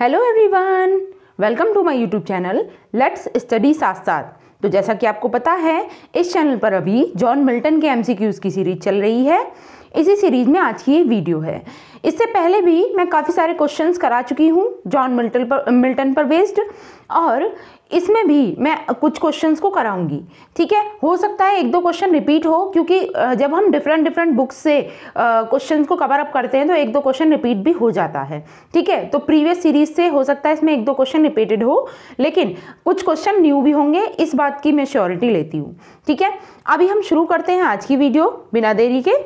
Hello everyone welcome to my YouTube channel let's study साथ साथ तो जैसा कि आपको पता है इस चैनल पर अभी जॉन मिल्टन के एमसीक्यूज़ की सीरीज चल रही है इसी सीरीज में आज की ये वीडियो है इससे पहले भी मैं काफ़ी सारे क्वेश्चंस करा चुकी हूँ जॉन मिल्टन पर मिल्टन पर बेस्ड और इसमें भी मैं कुछ क्वेश्चंस को कराऊंगी ठीक है हो सकता है एक दो क्वेश्चन रिपीट हो क्योंकि जब हम डिफरेंट डिफरेंट बुक्स से क्वेश्चंस को कवर अप करते हैं तो एक दो क्वेश्चन रिपीट भी हो जाता है ठीक है तो प्रीवियस सीरीज से हो सकता है इसमें एक दो क्वेश्चन रिपीटेड हो लेकिन कुछ क्वेश्चन न्यू भी होंगे इस बात की मैं श्योरिटी लेती हूँ ठीक है अभी हम शुरू करते हैं आज की वीडियो बिना देरी के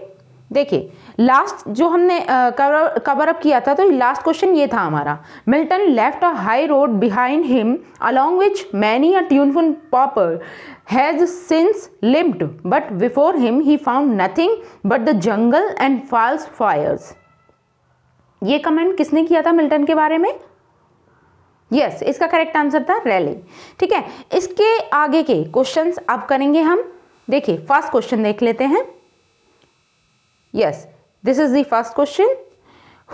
देखिए लास्ट जो हमने कवर अप किया था तो लास्ट क्वेश्चन ये था हमारा Milton left a high road behind him along which many a tuneful popper has since limped but before him he found nothing but the jungle and false fires ये comment किसने किया था Milton के बारे में यस yes, इसका correct answer था Raleigh ठीक है इसके आगे के क्वेश्चंस अब करेंगे हम देखिए फर्स्ट क्वेश्चन देख लेते हैं Yes, this is the first question.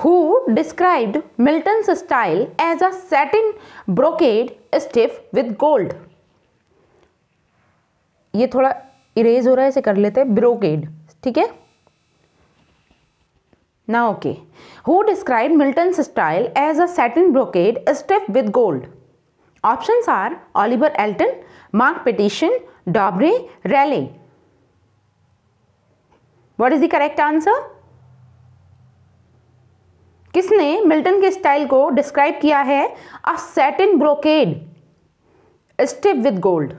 Who described Milton's style as a satin brocade stiff with gold? ये थोड़ा इरेज हो रहा है इसे कर लेते हैं ब्रोकेड ठीक है ना okay who describe Milton style as a satin brocade step with gold options are Oliver Elton Mark Pattison Dobree Raleigh what is the correct answer किसने मिल्टन के स्टाइल को डिस्क्राइब किया है a satin brocade step with gold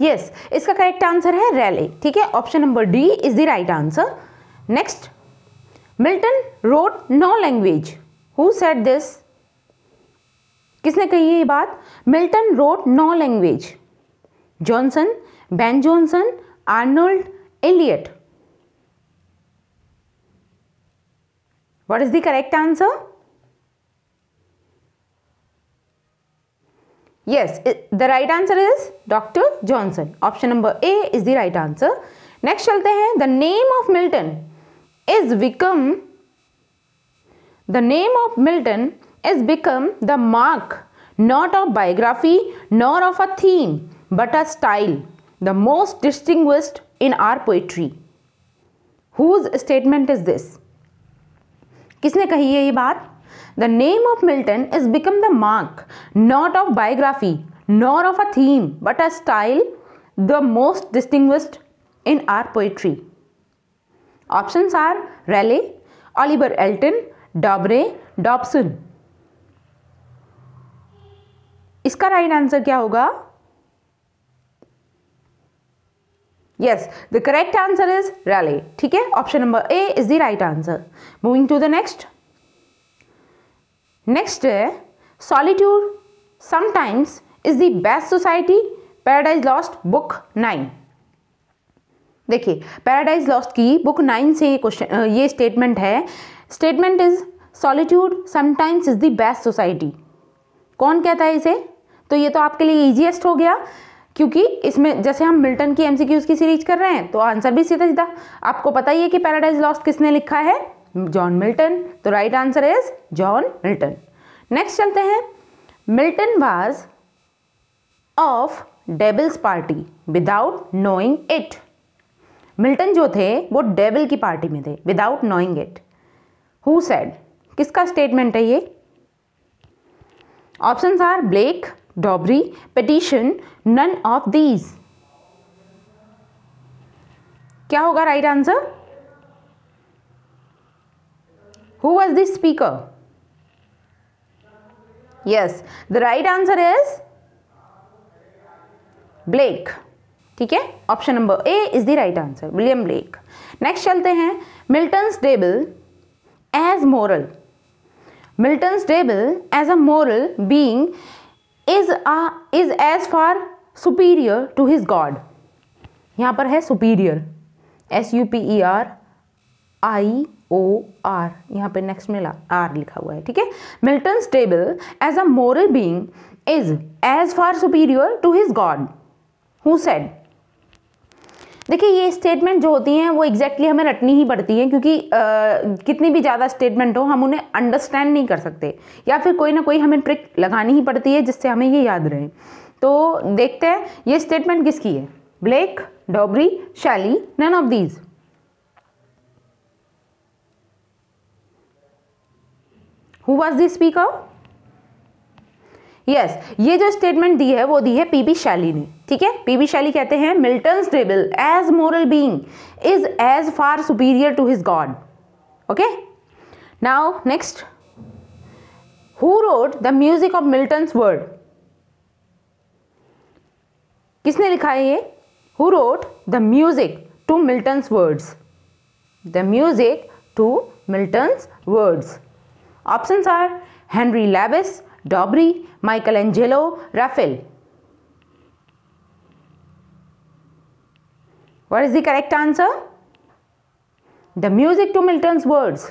yes इसका correct answer है Raleigh ठीक है option number D is the right answer next Milton wrote no language who said this किसने कही ये बात Milton wrote no language Jonson Ben Jonson, Arnold Elliot. What is the correct answer? Yes, the right answer is Dr. Johnson. Option number A is the right answer. Next shall हैं The name of Milton is become The name of Milton is become the mark not of biography nor of a theme but a style. The most distinguished in our poetry. Whose statement is this? किसने कही है ये बात the name of Milton is become the mark not of biography nor of a theme but a style the most distinguished in our poetry options are Raleigh ऑलिबर Elton Dobree Dobson इसका right answer क्या होगा Yes, the correct answer is rally. ठीक है option number A is the right answer moving to the next next है solitude sometimes is the best society Paradise Lost book nine देखिए Paradise Lost की book nine से ये question ये statement है statement is solitude sometimes is the best society कौन कहता है इसे तो ये तो आपके लिए ईजीएस्ट हो गया क्योंकि इसमें जैसे हम मिल्टन की एमसीक्यूज की सीरीज कर रहे हैं तो आंसर भी सीधा सीधा आपको पता ही है कि पैराडाइज लॉस्ट किसने लिखा है जॉन मिल्टन तो right answer is John Milton next चलते हैं Milton was of devil's party without knowing it Milton जो थे वो डेबल की पार्टी में थे without knowing it who said किसका स्टेटमेंट है ये options are Blake Dobree Pattison none of these क्या होगा right answer who was this speaker yes the right answer is Blake ठीक है option number A is the right answer William Blake next चलते हैं Milton devil as moral Milton devil as a moral being is ah is as far superior to his God यहाँ पर है superior S U P E R I O R यहाँ पर next में are लिखा हुआ है ठीक है Milton devil as a moral being is as far superior to his God who said देखिए ये स्टेटमेंट जो होती हैं वो एग्जैक्टली exactly हमें रटनी ही पड़ती हैं क्योंकि आ, कितनी भी ज़्यादा स्टेटमेंट हो हम उन्हें अंडरस्टैंड नहीं कर सकते या फिर कोई ना कोई हमें ट्रिक लगानी ही पड़ती है जिससे हमें ये याद रहे तो देखते हैं ये स्टेटमेंट किसकी है Blake Dobree Shelley none of these who was this speaker yes yes, ये जो स्टेटमेंट दी है वो दी है पीबी शैली ने ठीक है पीबी शैली कहते हैं Milton devil as moral being is as far superior to his God okay now next who wrote the music of Milton's word किसने लिखा है ये who wrote the music to Milton's words the music to Milton's words option are Henry Lawes Dobree Michelangelo Raphael what is the correct answer the music to Milton words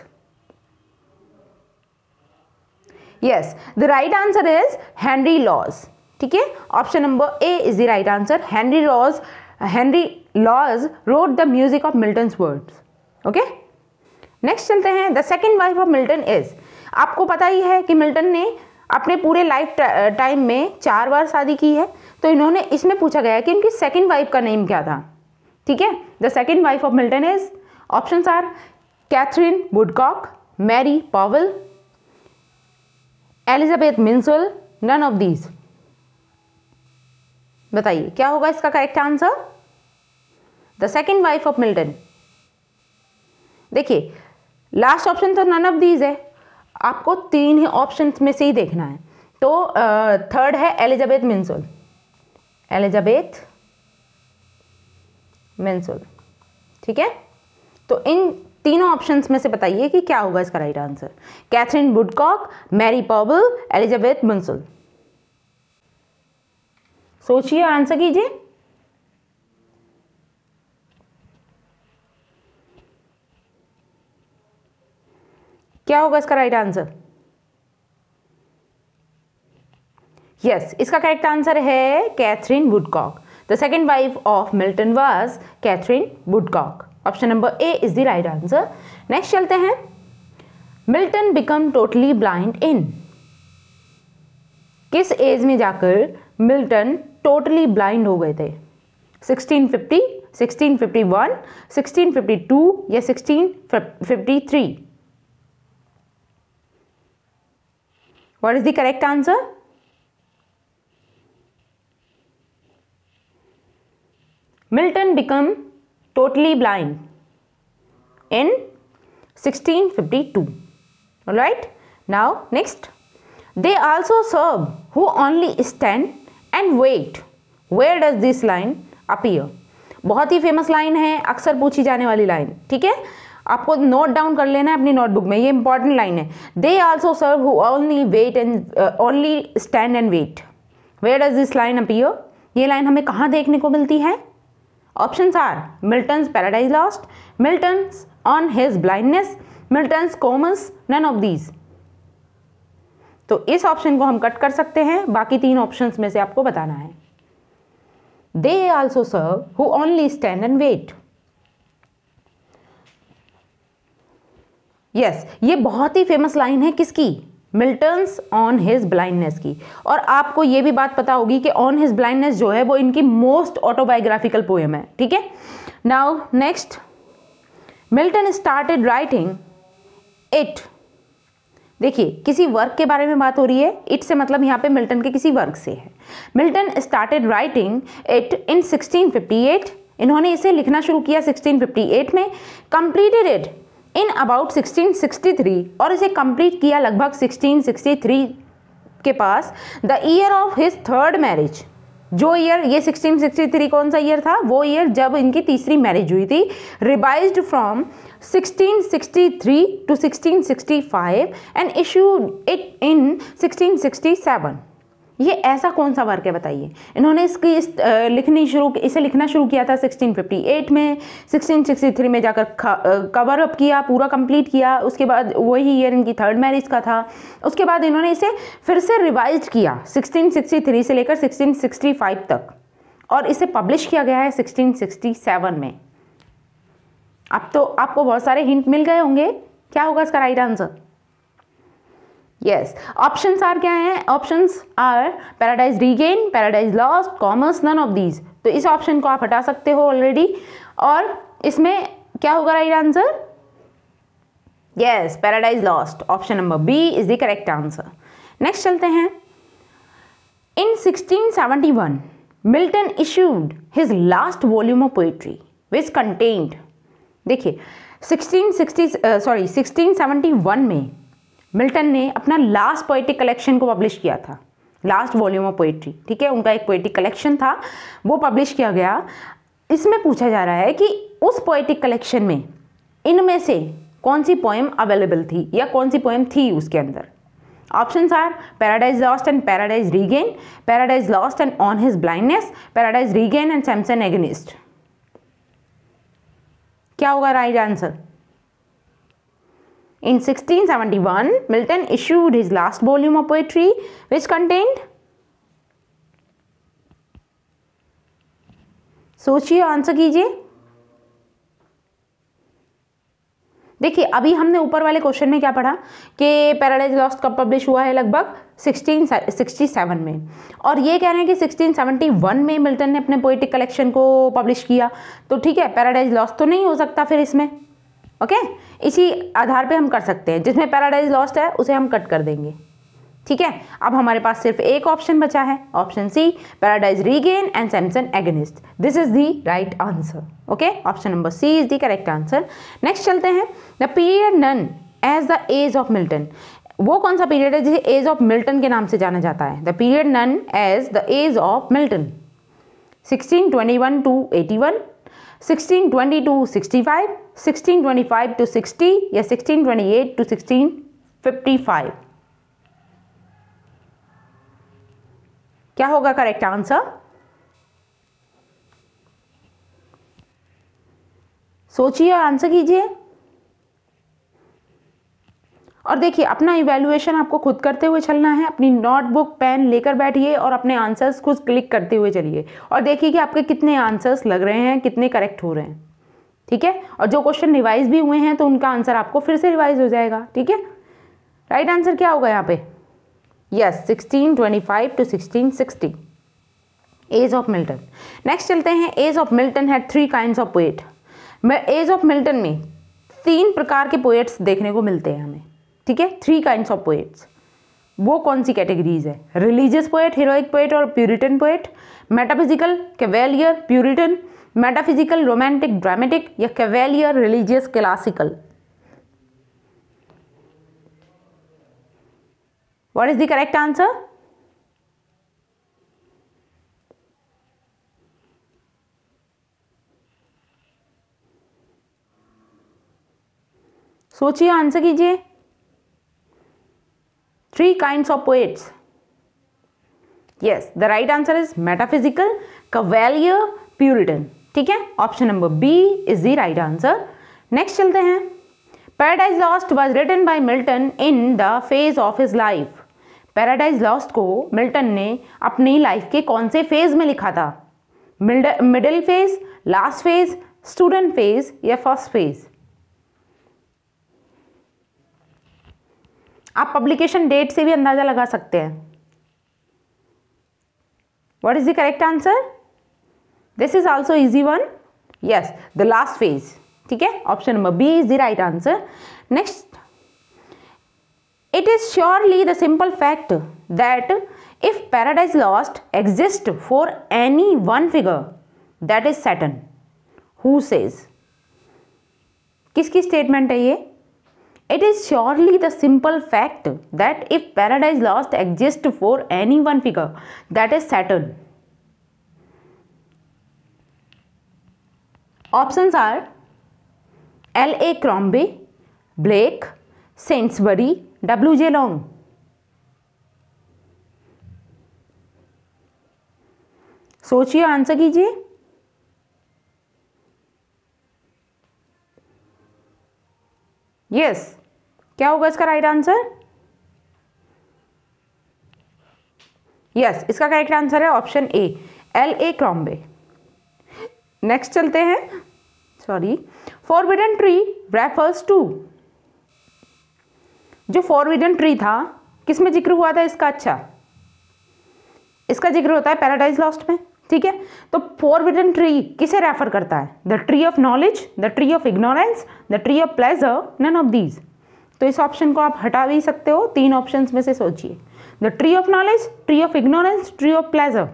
yes the right answer is Henry Lawes ठीक है option number A is the right answer Henry Lawes Henry Lawes wrote the music of Milton words okay next चलते हैं the second wife of Milton is आपको पता ही है कि Milton ने अपने पूरे लाइफ टाइम में चार बार शादी की है तो इन्होंने इसमें पूछा गया है कि इनकी सेकेंड वाइफ का नेम क्या था ठीक है the second wife of Milton is option are Katherine Woodcock Mary Powell Elizabeth Minshull none of these बताइए क्या होगा इसका correct answer the second wife of Milton देखिए लास्ट ऑप्शन तो नन ऑफ दीज है आपको तीन ही ऑप्शन में से ही देखना है तो थर्ड है एलिजाबेथ मिन्सुल एलिजाबेथ मिन्सुल ठीक है तो इन तीनों ऑप्शंस में से बताइए कि क्या होगा इसका right answer Katherine Woodcock Mary Powell Elizabeth Minshull सोचिए आंसर कीजिए क्या होगा इसका राइट आंसर यस इसका करेक्ट आंसर है Katherine Woodcock the second wife of Milton was Katherine Woodcock option number A is the right answer next चलते हैं Milton become totally blind in किस एज में जाकर मिल्टन टोटली ब्लाइंड हो गए थे 1650, 1651, 1652 या 1653 what is the correct answer milton become totally blind in 1652 all right now next they also serve who only stand and wait where does this line appear बहुत ही famous line है अक्सर पूछी जाने वाली लाइन ठीक है आपको नोट डाउन कर लेना है अपनी नोटबुक में ये इंपॉर्टेंट लाइन है they also serve who only wait and only stand and wait where does this line appear ये लाइन हमें कहाँ देखने को मिलती है option are Milton's Paradise Lost Milton's on his blindness Milton's Comus none of these तो इस ऑप्शन को हम कट कर सकते हैं बाकी तीन ऑप्शन में से आपको बताना है they also serve who only stand and wait yes ये बहुत ही फेमस लाइन है किसकी मिल्टन्स ऑन हिज ब्लाइंडनेस की और आपको ये भी बात पता होगी कि ऑन हिज ब्लाइंडनेस जो है वो इनकी मोस्ट ऑटोबायोग्राफिकल पोएम है ठीक है now next Milton started writing it देखिए किसी वर्क के बारे में बात हो रही है इट से मतलब यहाँ पे मिल्टन के किसी वर्क से है Milton started writing it in 1658 इन्होंने इसे लिखना शुरू किया 1658 में कंप्लीटेड इट इन अबाउट 1663 और इसे कंप्लीट किया लगभग 1663 के पास the year of his third marriage जो ईयर ये 1663 कौन सा ईयर था वो ईयर जब इनकी तीसरी मैरिज हुई थी revise from 1663 to 1665 and issue it in 1667 ये ऐसा कौन सा वर्क है बताइए इन्होंने इसकी इस लिखनी शुरू इसे लिखना शुरू किया था 1658 में 1663 में जाकर कवर अप किया पूरा कंप्लीट किया उसके बाद वही ईयर इनकी थर्ड मैरिज का था उसके बाद इन्होंने इसे फिर से रिवाइज किया 1663 से लेकर 1665 तक और इसे पब्लिश किया गया है सिक्सटीन में अब तो आपको बहुत सारे हिंट मिल गए होंगे क्या होगा इसका right answer yes options are क्या हैं options are Paradise Regain Paradise Lost Comus none of these तो इस ऑप्शन को आप हटा सकते हो ऑलरेडी और इसमें क्या होगा right answer yes Paradise Lost option number B is the correct answer next चलते हैं in 1671 Milton issued his last volume of poetry which contained देखिए 1660 सॉरी uh, 1671 में मिल्टन ने अपना लास्ट पोइटिक कलेक्शन को पब्लिश किया था लास्ट वॉल्यूम ऑफ पोइट्री ठीक है उनका एक पोइटिक कलेक्शन था वो पब्लिश किया गया इसमें पूछा जा रहा है कि उस पोइटिक कलेक्शन में इनमें से कौन सी पोएम अवेलेबल थी या कौन सी पोएम थी उसके अंदर options are Paradise Lost and Paradise Regain Paradise Lost and on his blindness Paradise Regain and Samson Agonistes क्या होगा right answer In 1671, Milton issued his last volume of poetry, which contained सोचिए answer कीजिए देखिए अभी हमने ऊपर वाले question में क्या पढ़ा कि पैराडाइज लॉस्ट कब पब्लिश हुआ है लगभग 1667 में और ये कह रहे हैं कि 1671 में मिल्टन ने अपने पोइटिक कलेक्शन को पब्लिश किया तो ठीक है पैराडाइज लॉस्ट तो नहीं हो सकता फिर इसमें ओके इसी आधार पे हम कर सकते हैं जिसमें पैराडाइज लॉस्ट है उसे हम कट कर देंगे ठीक है अब हमारे पास सिर्फ एक ऑप्शन बचा है option C Paradise Regain and Samson Agonistes this is the right answer okay option number C is the correct answer next चलते हैं the period known as the age of Milton वो कौन सा पीरियड है जिसे as of Milton के नाम से जाना जाता है the period known as the age of Milton 1621 to eighty sixteen twenty to sixty five sixteen twenty five to sixty या sixteen twenty eight to sixteen fifty five क्या होगा करेक्ट आंसर सोचिए और आंसर कीजिए और देखिए अपना इवेल्युएशन आपको खुद करते हुए चलना है अपनी नोटबुक पेन लेकर बैठिए और अपने आंसर्स खुद क्लिक करते हुए चलिए और देखिए कि आपके कितने आंसर्स लग रहे हैं कितने करेक्ट हो रहे हैं ठीक है और जो क्वेश्चन रिवाइज भी हुए हैं तो उनका आंसर आपको फिर से रिवाइज हो जाएगा ठीक है राइट आंसर क्या होगा यहाँ पे yes sixteen twenty five to sixteen sixty age of Milton next चलते हैं एज ऑफ मिल्टन है three kind of poet age of Milton में तीन प्रकार के पोएट्स देखने को मिलते हैं हमें ठीक है थ्री काइंड ऑफ पोएट्स वो कौन सी कैटेगरीज है रिलीजियस पोएट हीरोइक पोएट और puritan poet metaphysical cavalier puritan metaphysical romantic dramatic या cavalier religious classical what is the correct answer सोचिए आंसर कीजिए three kinds of poets yes the right answer is metaphysical cavalier puritan ठीक है option number B is the right answer next चलते हैं Paradise Lost was written by Milton in the phase of his life Paradise Lost को Milton ने अपनी life के कौन से फेज में लिखा था middle phase last phase student phase या फर्स्ट फेज़ आप पब्लिकेशन डेट से भी अंदाज़ा लगा सकते हैं what is the correct answer this is also easy one yes the last phase ठीक है option number B is the right answer next it is surely the simple fact that if Paradise Lost exist for any one figure that is Satan who says किसकी statement है ये It is surely the simple fact that if paradise lost exists for any one figure, that is Saturn. Options are L. A. Crombie, Blake, Sainsbury, W. J. Long. Sochiya answer kijiye. Yes. क्या होगा इसका right answer yes इसका correct answer है option A एल ए क्रॉम्बे next चलते हैं sorry forbidden tree refers to जो फॉरविडन ट्री था किस में जिक्र हुआ था इसका अच्छा इसका जिक्र होता है पैराडाइज लॉस्ट में ठीक है तो फॉरविडन ट्री किसे रेफर करता है the tree of knowledge the tree of ignorance the tree of pleasure none of these तो इस ऑप्शन को आप हटा भी सकते हो तीन ऑप्शन में से सोचिए the tree of knowledge tree of ignorance tree of pleasure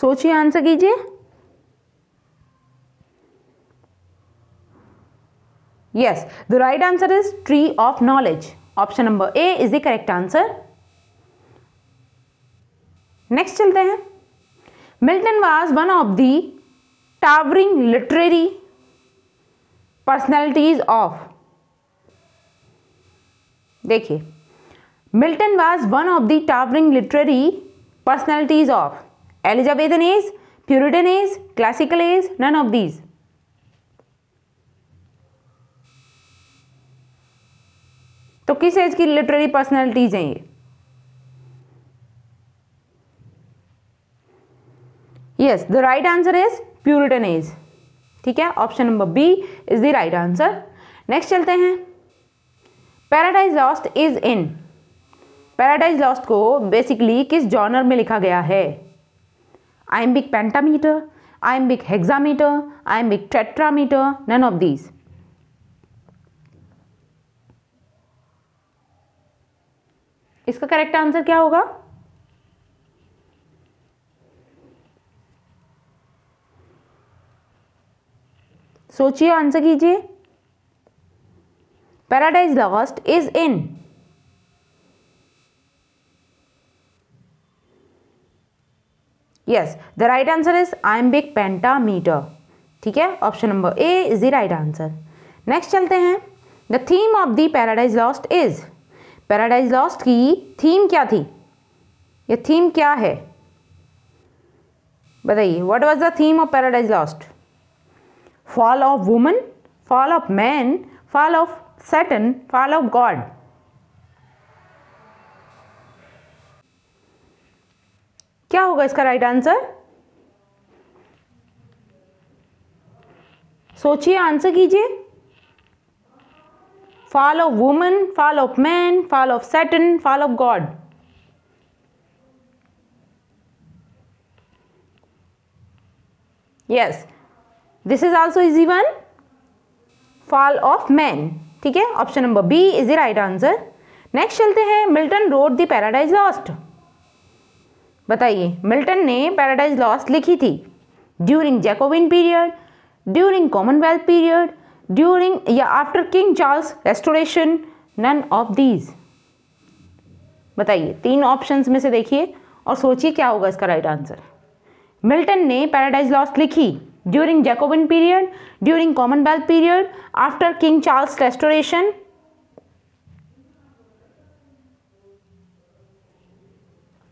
सोचिए आंसर कीजिए yes the right answer is tree of knowledge option number A is the correct answer next चलते हैं Milton was one of the towering literary personalities of देखिए Milton was one of the towering literary personalities of Elizabethan age Puritan age classical age none of these तो किस age की literary personalities हैं ये yes the right answer is Puritan age ठीक है option number B is the right answer next चलते हैं Paradise Lost is in Paradise Lost को बेसिकली किस जॉनर में लिखा गया है iambic pentameter iambic hexameter iambic tetrameter none of these इसका करेक्ट आंसर क्या होगा सोचिए आंसर कीजिए Paradise Lost is in yes the right answer is iambic pentameter ठीक है option number A is the right answer next चलते हैं the theme of the Paradise Lost is Paradise Lost की theme क्या थी ये थीम क्या है बताइए what was the theme of Paradise Lost fall of woman, fall of man, fall of Satan fall of God. क्या होगा इसका राइट आंसर सोचिए आंसर कीजिए fall of woman fall of man fall of Satan fall of God yes this is also is even fall of man ठीक है option number B is the right answer next चलते हैं Milton wrote the Paradise Lost बताइए Milton ने Paradise Lost लिखी थी during Jacobin period during Commonwealth period during या after King Charles restoration none of these बताइए तीन ऑप्शंस में से देखिए और सोचिए क्या होगा इसका राइट आंसर मिल्टन ने पैराडाइज लॉस्ट लिखी during Jacobin period, during Commonwealth period, after King Charles restoration.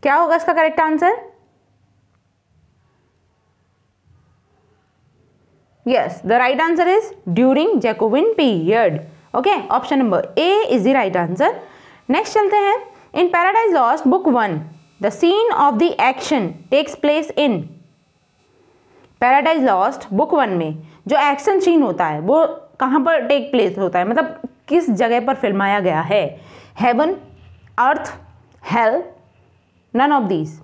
क्या होगा इसका correct answer yes the right answer is during Jacobin period okay option number A is the right answer next चलते हैं in Paradise Lost book one the scene of the action takes place in Paradise Lost book one में जो action scene होता है वो कहाँ पर take place होता है मतलब किस जगह पर फिल्माया गया है heaven earth hell none of these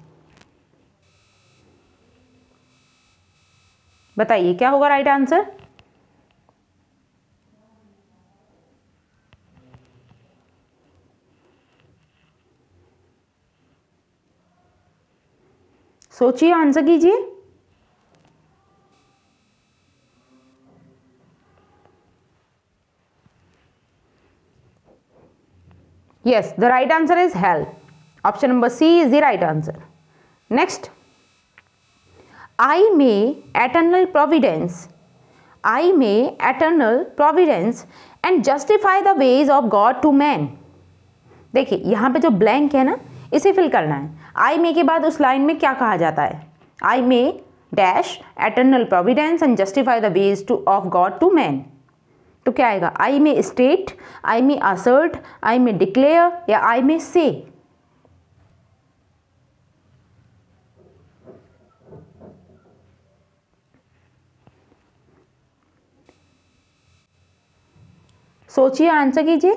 बताइए क्या होगा राइट आंसर सोचिए आंसर कीजिए Yes, the right answer is hell. Option number C is the right answer. Next, I may eternal providence. I may eternal providence and justify the ways of God to man. देखिए यहाँ पे जो blank है ना इसे fill करना है I मे के बाद उस लाइन में क्या कहा जाता है I may dash eternal providence and justify the ways to of God to man तो क्या आएगा आई में स्टेट आई में असर्ट आई में डिक्लेयर या आई में से सोचिए आंसर कीजिए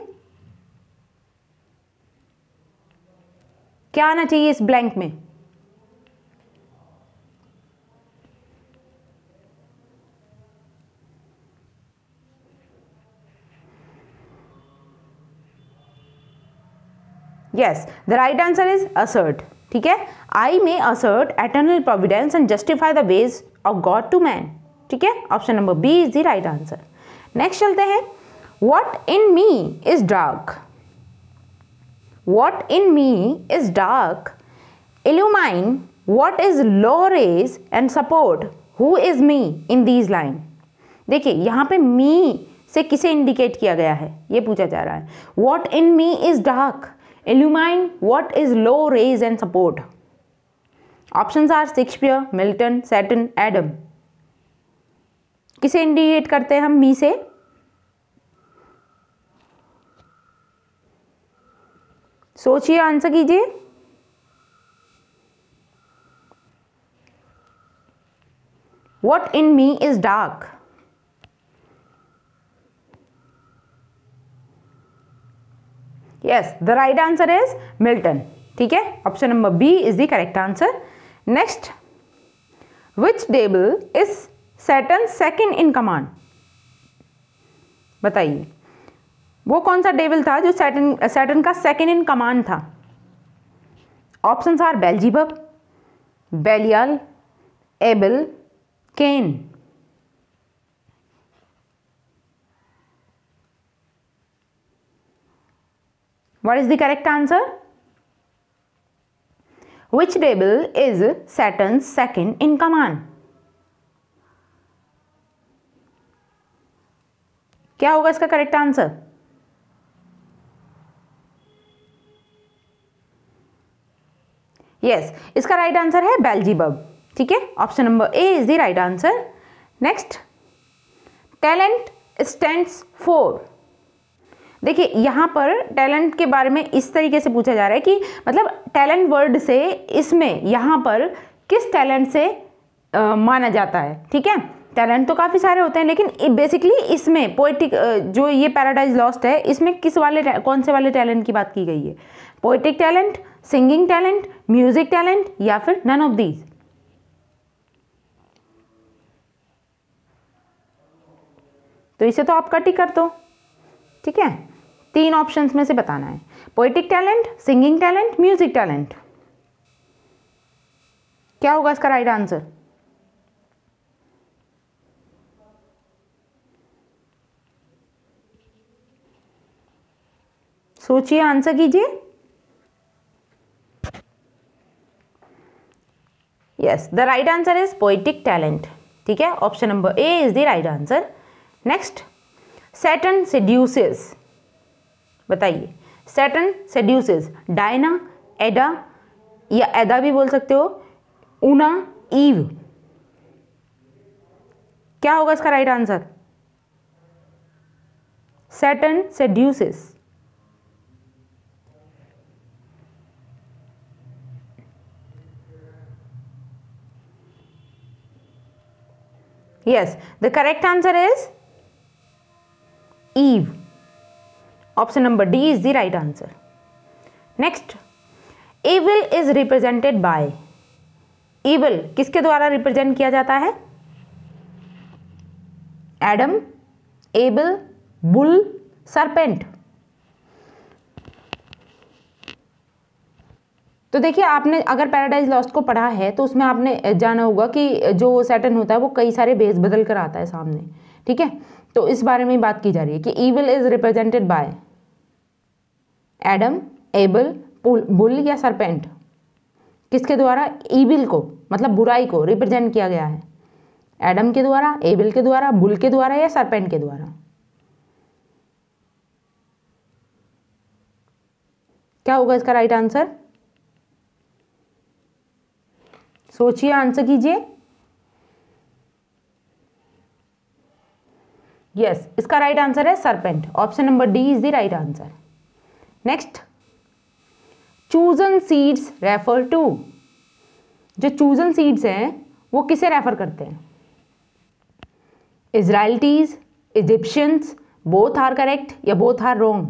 क्या आना चाहिए इस ब्लैंक में yes the right answer is assert ठीक है I may assert eternal providence and justify the ways of God to man ठीक है option number B is the right answer next चलते हैं what in me is dark what in me is dark illumine what is low rays and support who is me in these line देखिए यहाँ पे मी से किसे indicate किया गया है ये पूछा जा रहा है what in me is dark illumine what is low raise and support option are Shakespeare Milton Satan Adam किसे इंडिकेट करते हैं हम मी से सोचिए आंसर कीजिए what in me is dark yes the right answer is Milton ठीक है option number B is the correct answer next which table is Satan second in command बताइए वो कौन सा टेबल था जो सेटन सेटन का सेकेंड इन कमांड था option are Beelzebub Belial Abel Cain what is the correct answer which devil is saturn's second in command क्या होगा इसका करेक्ट आंसर यस इसका राइट right आंसर है बेलजीबब ठीक है option number A is the right answer next talent stands for देखिए यहाँ पर टैलेंट के बारे में इस तरीके से पूछा जा रहा है कि मतलब टैलेंट वर्ड से इसमें यहाँ पर किस टैलेंट से आ, माना जाता है ठीक है टैलेंट तो काफ़ी सारे होते हैं लेकिन बेसिकली इसमें पोइटिक जो ये पैराडाइज लॉस्ट है इसमें किस वाले कौन से वाले टैलेंट की बात की गई है poetic talent singing talent music talent या फिर नन ऑफ दीज तो इसे तो आप कट ही कर दो ठीक है तीन ऑप्शंस में से बताना है poetic talent singing talent music talent क्या होगा इसका राइट आंसर सोचिए आंसर कीजिए yes the right answer is poetic talent ठीक है option number A is the right answer next Satan seduces बताइए सेटन सेड्यूसेस डायना एडा या एदा भी बोल सकते हो उना ईव क्या होगा इसका right answer Satan seduces yes the correct answer is Eve option number D is the right answer next evil is represented by evil किसके द्वारा रिप्रेजेंट किया जाता है एडम एबल बुल सरपेंट तो देखिए आपने अगर पैराडाइज लॉस्ट को पढ़ा है तो उसमें आपने जाना होगा कि जो सैटन होता है वो कई सारे बेस बदल कर आता है सामने ठीक है तो इस बारे में बात की जा रही है कि evil is represented by Adam Abel bull या सरपेंट किसके द्वारा ईबिल को मतलब बुराई को रिप्रेजेंट किया गया है एडम के द्वारा एबिल के द्वारा बुल के द्वारा या सरपेंट के द्वारा क्या होगा इसका राइट आंसर सोचिए आंसर कीजिए यस इसका राइट आंसर है serpent option number D is the right answer next chosen seeds refer to जो चूजन सीड्स हैं वो किसे रेफर करते हैं Israelites Egyptians both are correct या both are wrong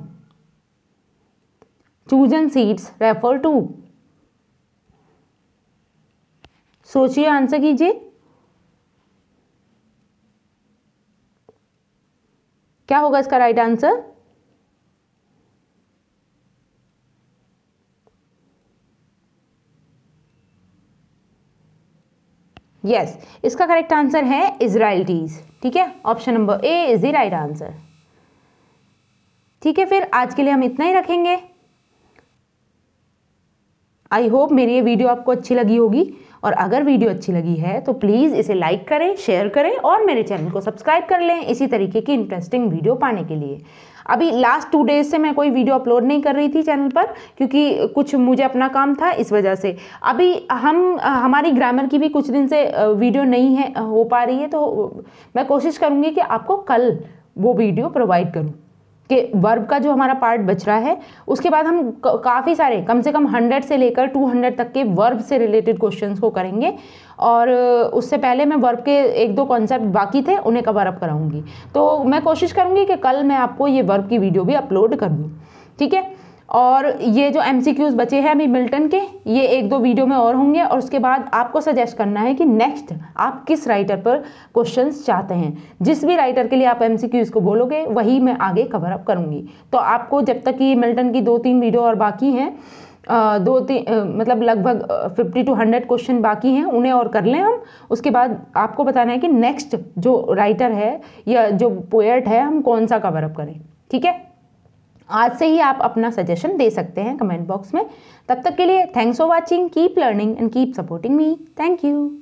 chosen seeds refer to सोचिए आंसर कीजिए क्या होगा इसका राइट आंसर यस yes, इसका करेक्ट आंसर है टीज ठीक है option number A is the right answer ठीक है फिर आज के लिए हम इतना ही रखेंगे आई होप मेरी ये वीडियो आपको अच्छी लगी होगी और अगर वीडियो अच्छी लगी है तो प्लीज़ इसे लाइक करें शेयर करें और मेरे चैनल को सब्सक्राइब कर लें इसी तरीके की इंटरेस्टिंग वीडियो पाने के लिए अभी लास्ट टू डेज से मैं कोई वीडियो अपलोड नहीं कर रही थी चैनल पर क्योंकि कुछ मुझे अपना काम था इस वजह से अभी हम हमारी ग्रामर की भी कुछ दिन से वीडियो नहीं है हो पा रही है तो मैं कोशिश करूँगी कि आपको कल वो वीडियो प्रोवाइड करूँ के वर्ब का जो हमारा पार्ट बच रहा है उसके बाद हम काफ़ी सारे कम से कम हंड्रेड से लेकर टू हंड्रेड तक के वर्ब से रिलेटेड क्वेश्चन को करेंगे और उससे पहले मैं वर्ब के एक दो कॉन्सेप्ट बाकी थे उन्हें कवर अप कराऊंगी तो मैं कोशिश करूँगी कि कल मैं आपको ये वर्ब की वीडियो भी अपलोड कर दूँ ठीक है और ये जो एम बचे हैं अभी मिल्टन के ये एक दो वीडियो में और होंगे और उसके बाद आपको सजेस्ट करना है कि नेक्स्ट आप किस राइटर पर क्वेश्चंस चाहते हैं जिस भी राइटर के लिए आप एम को बोलोगे वही मैं आगे कवर अप करूँगी तो आपको जब तक कि मिल्टन की दो तीन वीडियो और बाकी हैं दो तीन मतलब लगभग फिफ्टी टू हंड्रेड क्वेश्चन बाकी हैं उन्हें और कर लें हम उसके बाद आपको बताना है कि नेक्स्ट जो राइटर है या जो पोएट है हम कौन सा कवर अप करें ठीक है आज से ही आप अपना सजेशन दे सकते हैं कमेंट बॉक्स में तब तक के लिए thanks for watching keep learning and keep supporting me thank you